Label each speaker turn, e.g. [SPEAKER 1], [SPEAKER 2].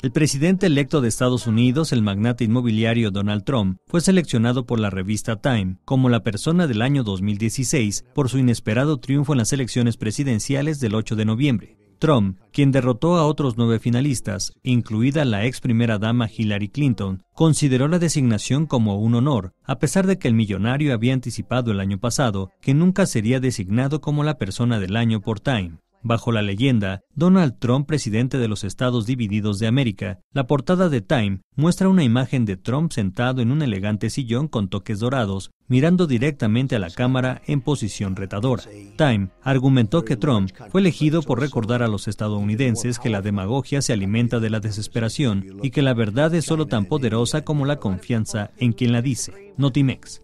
[SPEAKER 1] El presidente electo de Estados Unidos, el magnate inmobiliario Donald Trump, fue seleccionado por la revista Time como la persona del año 2016 por su inesperado triunfo en las elecciones presidenciales del 8 de noviembre. Trump, quien derrotó a otros nueve finalistas, incluida la ex primera dama Hillary Clinton, consideró la designación como un honor, a pesar de que el millonario había anticipado el año pasado que nunca sería designado como la persona del año por Time. Bajo la leyenda, Donald Trump, presidente de los Estados Divididos de América, la portada de Time muestra una imagen de Trump sentado en un elegante sillón con toques dorados, mirando directamente a la cámara en posición retadora. Time argumentó que Trump fue elegido por recordar a los estadounidenses que la demagogia se alimenta de la desesperación y que la verdad es solo tan poderosa como la confianza en quien la dice. Notimex.